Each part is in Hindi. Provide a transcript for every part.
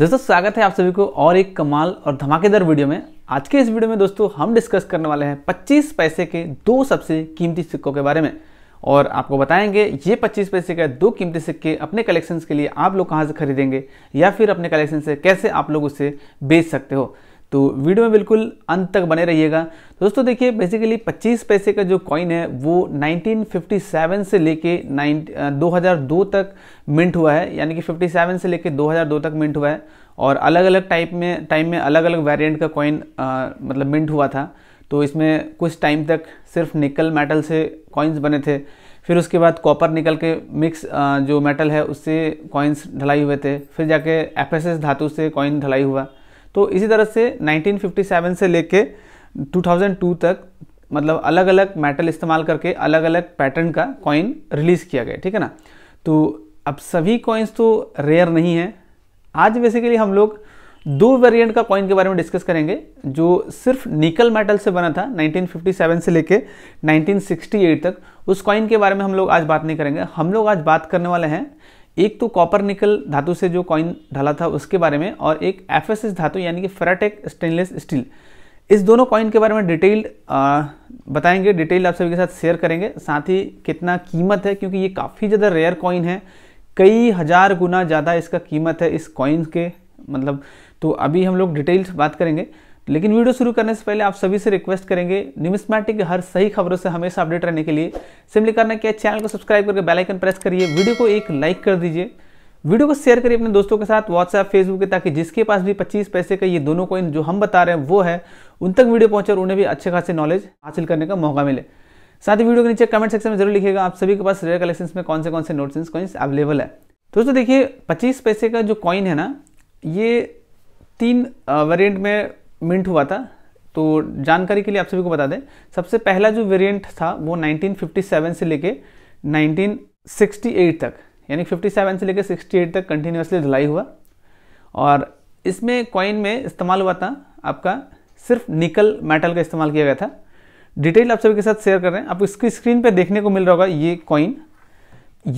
दोस्तों स्वागत है आप सभी को और एक कमाल और धमाकेदार वीडियो में आज के इस वीडियो में दोस्तों हम डिस्कस करने वाले हैं 25 पैसे के दो सबसे कीमती सिक्कों के बारे में और आपको बताएंगे ये 25 पैसे के दो कीमती सिक्के अपने कलेक्शंस के लिए आप लोग कहाँ से खरीदेंगे या फिर अपने कलेक्शन से कैसे आप लोग उसे बेच सकते हो तो वीडियो में बिल्कुल अंत तक बने रहिएगा दोस्तों देखिए बेसिकली 25 पैसे का जो कॉइन है वो 1957 से लेके नाइन 2002 तक मिंट हुआ है यानी कि 57 से लेके 2002 तक मिंट हुआ है और अलग अलग टाइप में टाइम में अलग अलग वेरियंट का कॉइन मतलब मिंट हुआ था तो इसमें कुछ टाइम तक सिर्फ निकल मेटल से कॉइन्स बने थे फिर उसके बाद कॉपर निकल के मिक्स जो मेटल है उससे कॉइन्स ढलाई हुए थे फिर जाके एफ धातु से कॉइन ढलाई हुआ तो इसी तरह से 1957 से लेके 2002 तक मतलब अलग अलग मेटल इस्तेमाल करके अलग अलग पैटर्न का कॉइन रिलीज़ किया गया ठीक है ना तो अब सभी कॉइन्स तो रेयर नहीं है आज बेसिकली हम लोग दो वेरिएंट का कॉइन के बारे में डिस्कस करेंगे जो सिर्फ निकल मेटल से बना था 1957 से लेके 1968 तक उस कॉइन के बारे में हम लोग आज बात नहीं करेंगे हम लोग आज बात करने वाले हैं एक तो कॉपर निकल धातु से जो कॉइन ढाला था उसके बारे में और एक एफ धातु यानी कि फेराटेक स्टेनलेस स्टील इस दोनों कॉइन के बारे में डिटेल्ड बताएंगे डिटेल आप सभी के साथ शेयर करेंगे साथ ही कितना कीमत है क्योंकि ये काफ़ी ज़्यादा रेयर कॉइन है कई हज़ार गुना ज़्यादा इसका कीमत है इस कॉइन के मतलब तो अभी हम लोग डिटेल्स बात करेंगे लेकिन वीडियो शुरू करने से पहले आप सभी से रिक्वेस्ट करेंगे न्यूमिस्मैटिक की हर सही खबरों से हमेशा अपडेट रहने के लिए सिंपली करना क्या चैनल को सब्सक्राइब करके बेलाइकन प्रेस करिए वीडियो को एक लाइक कर दीजिए वीडियो को शेयर करिए अपने दोस्तों के साथ व्हाट्सएप फेसबुक पे ताकि जिसके पास भी पच्चीस पैसे का ये दोनों कोइन जो हम बता रहे हैं वो है उन तक वीडियो पहुंचे और उन्हें भी अच्छे खासे नॉलेज हासिल करने का मौका मिले साथ ही वीडियो के नीचे कमेंट सेक्शन में जरूर लिखिएगा आप सभी के पास रेयर कलेक्शन में कौन से कौन से नोट्स कॉइन्स अवेलेबल है दोस्तों देखिए पच्चीस पैसे का जो कॉइन है ना ये तीन वेरिएंट में मिंट हुआ था तो जानकारी के लिए आप सभी को बता दें सबसे पहला जो वेरिएंट था वो 1957 से लेके 1968 तक यानी 57 से लेके 68 तक कंटिन्यूसली धुलाई हुआ और इसमें कॉइन में इस्तेमाल हुआ था आपका सिर्फ निकल मेटल का इस्तेमाल किया गया था डिटेल आप सभी के साथ शेयर कर रहे हैं आपको इसकी स्क्रीन पर देखने को मिल रहा होगा ये कॉइन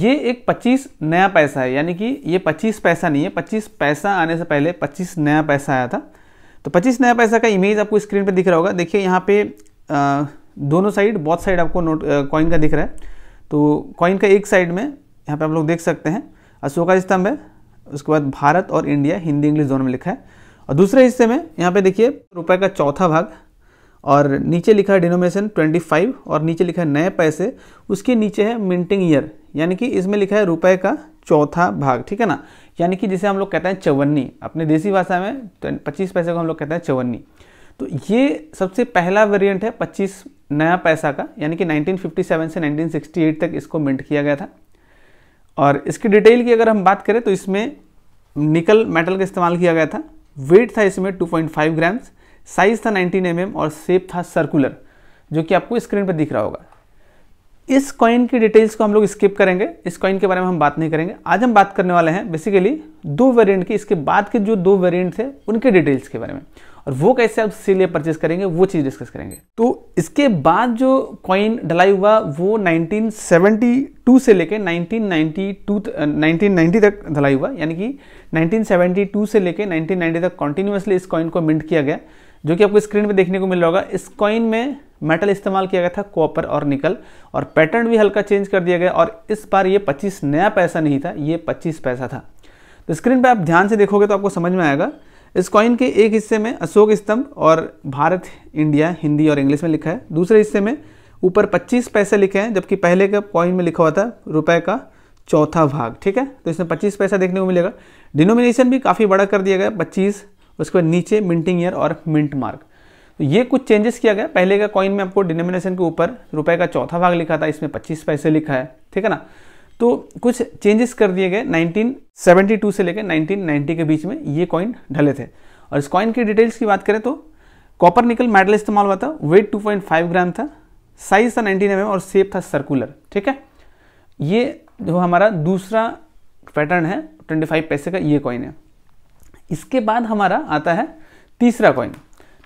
ये एक 25 नया पैसा है यानी कि ये 25 पैसा नहीं है 25 पैसा आने से पहले 25 नया पैसा आया था तो 25 नया पैसा का इमेज आपको स्क्रीन पर दिख रहा होगा देखिए यहाँ पे दोनों साइड बहुत साइड आपको नोट कॉइन का दिख रहा है तो कॉइन का एक साइड में यहाँ पे आप लोग देख सकते हैं अशोका स्तंभ है उसके बाद भारत और इंडिया हिंदी इंग्लिश दोनों में लिखा है और दूसरे हिस्से में यहाँ पे देखिए रुपए का चौथा भाग और नीचे लिखा है डिनोमिनेशन 25 और नीचे लिखा है नए पैसे उसके नीचे है मिंटिंग ईयर यानी कि इसमें लिखा है रुपए का चौथा भाग ठीक है ना यानी कि जिसे हम लोग कहते हैं चवन्नी अपने देसी भाषा में तो पच्चीस पैसे को हम लोग कहते हैं चवन्नी तो ये सबसे पहला वेरिएंट है पच्चीस नया पैसा का यानी कि 1957 से 1968 तक इसको मिंट किया गया था और इसकी डिटेल की अगर हम बात करें तो इसमें निकल मेटल का इस्तेमाल किया गया था वेट था इसमें 2.5 ग्राम्स साइज था 19 एम mm और शेप था सर्कुलर जो कि आपको स्क्रीन पर दिख रहा होगा इस कॉइन की डिटेल्स को हम लोग स्किप करेंगे इस कॉइन के बारे में हम बात नहीं करेंगे आज हम बात करने वाले हैं बेसिकली दो वेरिएंट की इसके बाद के जो दो वेरिएंट थे उनके डिटेल्स के बारे में और वो कैसे आप सीलिए परचेज करेंगे वो चीज़ डिस्कस करेंगे तो इसके बाद जो कॉइन डलाई हुआ वो 1972 से लेके 1992 1990 तक ढलाई हुआ यानी कि 1972 से लेके 1990 तक कॉन्टिन्यूसली इस कॉइन को मिंट किया गया जो कि आपको स्क्रीन पे देखने को मिल रहा होगा इस कॉइन में मेटल इस्तेमाल किया गया था कॉपर और निकल और पैटर्न भी हल्का चेंज कर दिया गया और इस बार ये 25 नया पैसा नहीं था ये 25 पैसा था तो स्क्रीन पे आप ध्यान से देखोगे तो आपको समझ में आएगा इस कॉइन के एक हिस्से में अशोक स्तंभ और भारत इंडिया हिंदी और इंग्लिश में लिखा है दूसरे हिस्से में ऊपर पच्चीस पैसे लिखे हैं जबकि पहले का कॉइन में लिखा हुआ था रुपये का चौथा भाग ठीक है तो इसमें 25 पैसा देखने को मिलेगा डिनोमिनेशन भी काफ़ी बड़ा कर दिया गया पच्चीस उसके बाद नीचे मिंटिंग ईयर और मिंट मार्क तो ये कुछ चेंजेस किया गया पहले का कॉइन में आपको डिनोमिनेशन के ऊपर रुपए का चौथा भाग लिखा था इसमें 25 पैसे लिखा है ठीक है ना तो कुछ चेंजेस कर दिए गए 1972 से लेकर 1990 के बीच में ये कॉइन ढले थे और इस कॉइन की डिटेल्स की बात करें तो कॉपर निकल मेडल इस्तेमाल हुआ था वेट टू ग्राम था साइज था नाइनटीन एम और सेप था सर्कुलर ठीक है ये जो हमारा दूसरा पैटर्न है 25 पैसे का ये कॉइन है इसके बाद हमारा आता है तीसरा कॉइन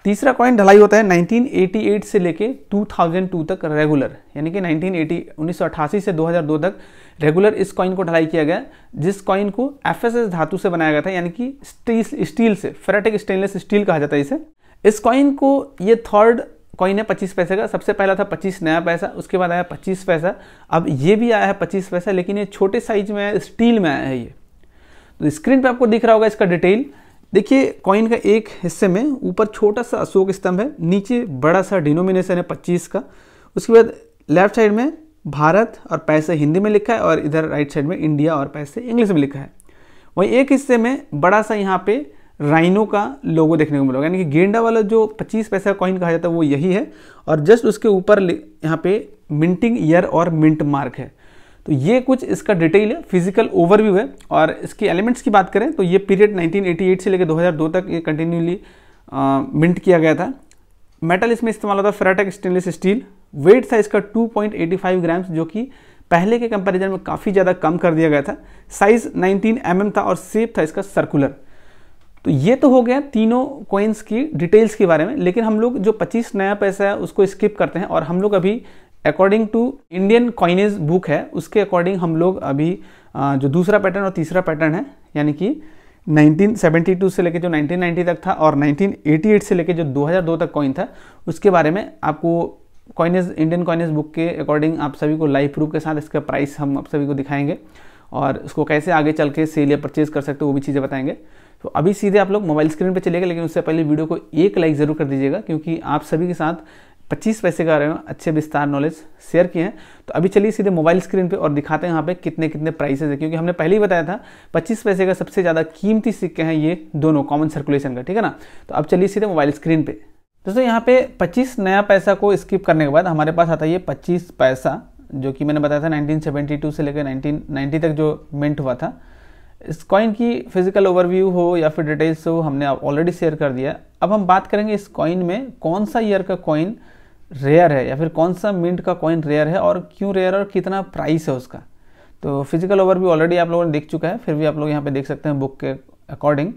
तीसरा कॉइन ढलाई होता है 1988 से लेके 2002 तक रेगुलर यानी कि 1980 1988 से 2002 तक रेगुलर इस कॉइन को ढलाई किया गया जिस कॉइन को एफ धातु से बनाया गया था यानी कि स्टील स्टील से फेराटिक स्टेनलेस स्टील कहा जाता है इसे इस कॉइन को ये थर्ड कॉइन है पच्चीस पैसे का सबसे पहला था पच्चीस नया पैसा उसके बाद आया पच्चीस पैसा अब ये भी आया है पच्चीस पैसा लेकिन ये छोटे साइज में आया स्टील में आया है ये तो स्क्रीन पे आपको दिख रहा होगा इसका डिटेल देखिए कॉइन का एक हिस्से में ऊपर छोटा सा अशोक स्तंभ है नीचे बड़ा सा डिनोमिनेशन है पच्चीस का उसके बाद लेफ्ट साइड में भारत और पैसे हिंदी में लिखा है और इधर राइट साइड में इंडिया और पैसे इंग्लिश में लिखा है वहीं एक हिस्से में बड़ा सा यहाँ पे राइनो का लोगो देखने को मिलेगा यानी कि गेंडा वाला जो 25 पैसा कॉइन कहा जाता है वो यही है और जस्ट उसके ऊपर यहाँ पे मिंटिंग ईयर और मिंट मार्क है तो ये कुछ इसका डिटेल है फिजिकल ओवरव्यू है और इसके एलिमेंट्स की बात करें तो ये पीरियड 1988 से लेकर 2002 तक ये कंटिन्यूली मिंट किया गया था मेटल इसमें इस्तेमाल होता है फेराटेक स्टेनलेस स्टील वेट था इसका 2.85 ग्राम्स जो कि पहले के कंपैरिजन में काफ़ी ज़्यादा कम कर दिया गया था साइज नाइनटीन एम mm था और सेप था इसका सर्कुलर तो ये तो हो गया तीनों कोइंस की डिटेल्स के बारे में लेकिन हम लोग जो 25 नया पैसा है उसको स्किप करते हैं और हम लोग अभी according to Indian coinage book है उसके अकॉर्डिंग हम लोग अभी जो दूसरा पैटर्न और तीसरा पैटर्न है यानी कि 1972 से लेके जो 1990 तक था और 1988 से लेके जो 2002 तक कॉइन था उसके बारे में आपको कॉइनेज इंडियन कॉइनेज बुक के अकॉर्डिंग आप सभी को लाइव प्रूफ के साथ इसका प्राइस हम आप सभी को दिखाएंगे और इसको कैसे आगे चल के सेल या परचेज कर सकते हो वो भी चीज़ें बताएंगे तो अभी सीधे आप लोग मोबाइल स्क्रीन पर चलेगा लेकिन उससे पहले वीडियो को एक लाइक ज़रूर कर दीजिएगा क्योंकि आप सभी के साथ पच्चीस पैसे का रहे हो अच्छे विस्तार नॉलेज शेयर किए हैं तो अभी चलिए सीधे मोबाइल स्क्रीन पे और दिखाते हैं यहाँ पे कितने कितने प्राइसेज है क्योंकि हमने पहले ही बताया था पच्चीस पैसे का सबसे ज़्यादा कीमती सिक्के हैं ये दोनों कॉमन सर्कुलेशन का ठीक है ना तो अब चलिए सीधे मोबाइल स्क्रीन पे दोस्तों यहाँ पे पच्चीस नया पैसा को स्किप करने के बाद हमारे पास आता है ये पच्चीस पैसा जो कि मैंने बताया था नाइनटीन से लेकर नाइनटीन तक जो मिंट हुआ था इस कॉइन की फिजिकल ओवरव्यू हो या फिर डिटेल्स हो हमने ऑलरेडी शेयर कर दिया अब हम बात करेंगे इस कॉइन में कौन सा ईयर का कॉइन रेयर है या फिर कौन सा मिंट का कॉइन रेयर है और क्यों रेयर और कितना प्राइस है उसका तो फिजिकल ओवर भी ऑलरेडी आप लोगों ने देख चुका है फिर भी आप लोग यहाँ पे देख सकते हैं बुक के अकॉर्डिंग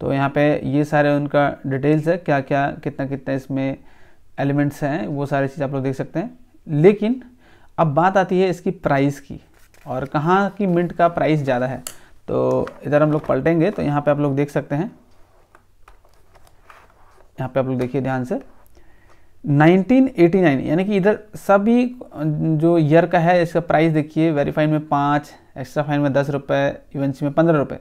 तो यहाँ पे ये सारे उनका डिटेल्स है क्या क्या कितना कितना इसमें एलिमेंट्स हैं वो सारी चीज़ आप लोग देख सकते हैं लेकिन अब बात आती है इसकी प्राइस की और कहाँ की मिंट का प्राइस ज़्यादा है तो इधर हम लोग पलटेंगे तो यहाँ पर आप लोग देख सकते हैं यहाँ पर आप लोग देखिए ध्यान से 1989 यानी कि इधर सभी जो ईयर का है इसका प्राइस देखिए वेरीफाइन में पाँच एक्स्ट्रा फाइन में दस रुपये इवेंसी में पंद्रह रुपये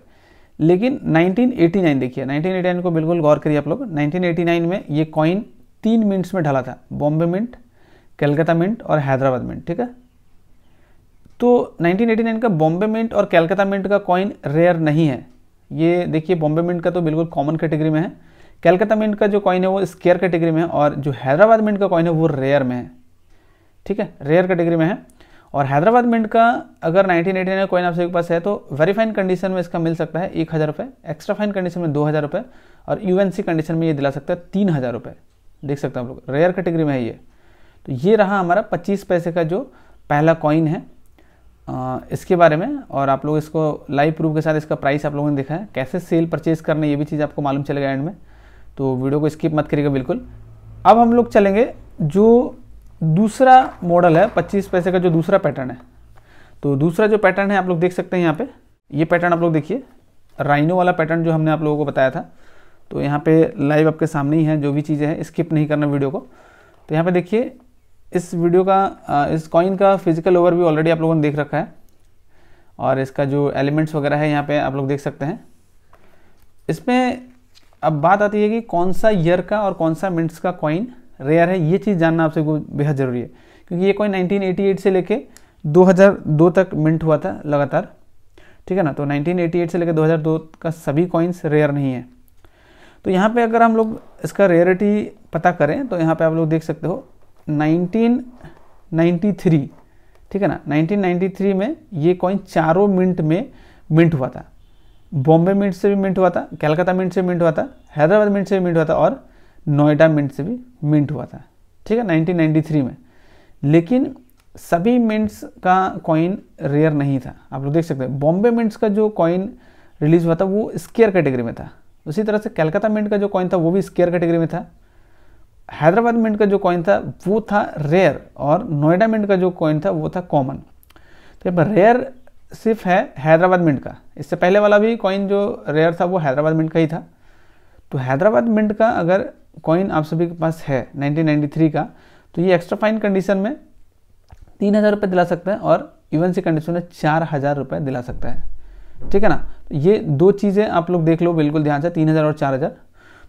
लेकिन 1989 देखिए 1989 को बिल्कुल गौर करिए आप लोग 1989 में ये कॉइन तीन मिनट्स में ढला था बॉम्बे मिंट कलकत्ता मिंट और हैदराबाद मिंट ठीक है तो 1989 का बॉम्बे मिंट और कैलकाता मिंट का कॉइन रेयर नहीं है ये देखिए बॉम्बे मिंट का तो बिल्कुल कॉमन कैटेगरी में है कैलकाता मिंट का जो कॉइन है वो स्केयर कैटेगरी में है और जो हैदराबाद मिंट का कॉइन है वो रेयर में है ठीक है रेयर कैटेगरी में है और हैदराबाद मिंट का अगर 1989 कॉइन आप सभी के पास है तो वेरी फाइन कंडीशन में इसका मिल सकता है एक हज़ार रुपये एक्स्ट्रा फाइन कंडीशन में दो हज़ार रुपये और सी कंडीशन में ये दिला सकता है तीन हज़ार रुपये देख सकते हैं आप लोग रेयर कैटेगरी में है ये तो ये रहा हमारा पच्चीस पैसे का जो पहला कॉइन है आ, इसके बारे में और आप लोग इसको लाइव प्रूफ के साथ इसका प्राइस आप लोगों ने देखा है कैसे सेल परचेज करना ये भी चीज़ आपको मालूम चलेगा एंड में तो वीडियो को स्किप मत करिएगा बिल्कुल अब हम लोग चलेंगे जो दूसरा मॉडल है पच्चीस पैसे का जो दूसरा पैटर्न है तो दूसरा जो पैटर्न है आप लोग देख सकते हैं यहाँ पे ये पैटर्न आप लोग देखिए राइनो वाला पैटर्न जो हमने आप लोगों को बताया था तो यहाँ पे लाइव आपके सामने ही है जो भी चीज़ें हैं स्किप नहीं करना वीडियो को तो यहाँ पे देखिए इस वीडियो का इस कॉइन का फिजिकल ओवरव्यू ऑलरेडी आप लोगों ने देख रखा है और इसका जो एलिमेंट्स वगैरह है यहाँ पर आप लोग देख सकते हैं इसमें अब बात आती है कि कौन सा ईयर का और कौन सा मिनट्स का कॉइन रेयर है ये चीज़ जानना आपसे बेहद ज़रूरी है क्योंकि ये कॉइन 1988 से लेके 2002 तक मिंट हुआ था लगातार ठीक है ना तो 1988 से लेकर 2002 का सभी कॉइन्स रेयर नहीं है तो यहाँ पे अगर हम लोग इसका रेयरिटी पता करें तो यहाँ पे आप लोग देख सकते हो 1993 ठीक है ना 1993 में ये कॉइन चारों मिनट में मिंट हुआ था बॉम्बे मिंट से भी मिंट हुआ था कलकत्ता मिंट से मिंट हुआ था हैदराबाद मिंट से भी मिंट हुआ था और नोएडा मिंट से भी मिंट हुआ था ठीक है 1993 में लेकिन सभी मिंट्स का कॉइन रेयर नहीं था आप लोग देख सकते हैं बॉम्बे मिंट्स का जो कॉइन रिलीज हुआ था वो स्केयर कैटेगरी में था उसी तरह से कलकत्ता मिंट का जो कॉइन था वो भी स्केयर कैटेगरी में था हैदराबाद मिंट का जो कॉइन था वो था रेयर और नोएडा मिंट का जो कॉइन था वो था कॉमन तो रेयर सिर्फ है हैदराबाद मिंट का इससे पहले वाला भी कॉइन जो रेयर था वो हैदराबाद मिंट का ही था तो हैदराबाद मिंट का अगर कॉइन आप सभी के पास है 1993 का तो ये एक्स्ट्रा फाइन कंडीशन में तीन हज़ार रुपये दिला सकता है और इवन सी कंडीशन में चार हज़ार रुपये दिला सकता है ठीक है ना तो ये दो चीज़ें आप लोग देख लो बिल्कुल ध्यान से तीन हज़ार और चार हज़ार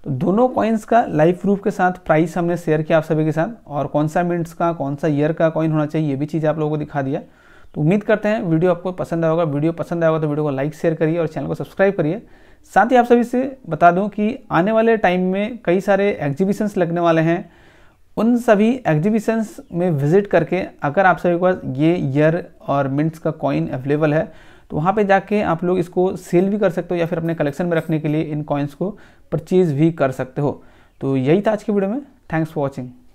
तो दोनों कॉइन्स का लाइफ प्रूफ के साथ प्राइस हमने शेयर किया आप सभी के साथ और कौन सा मिनट्स का कौन सा ईयर का कॉइन होना चाहिए ये भी चीज़ आप लोगों को दिखा दिया तो उम्मीद करते हैं वीडियो आपको पसंद आएगा वीडियो पसंद आएगा तो वीडियो को लाइक शेयर करिए और चैनल को सब्सक्राइब करिए साथ ही आप सभी से बता दूं कि आने वाले टाइम में कई सारे एग्जीबिशंस लगने वाले हैं उन सभी एग्जीबिशंस में विजिट करके अगर आप सभी के पास ये ईयर और मिंट्स का कॉइन अवेलेबल है तो वहाँ पे जाके आप लोग इसको सेल भी कर सकते हो या फिर अपने कलेक्शन में रखने के लिए इन कॉइन्स को परचेज भी कर सकते हो तो यही था आज की वीडियो में थैंक्स फॉर वॉचिंग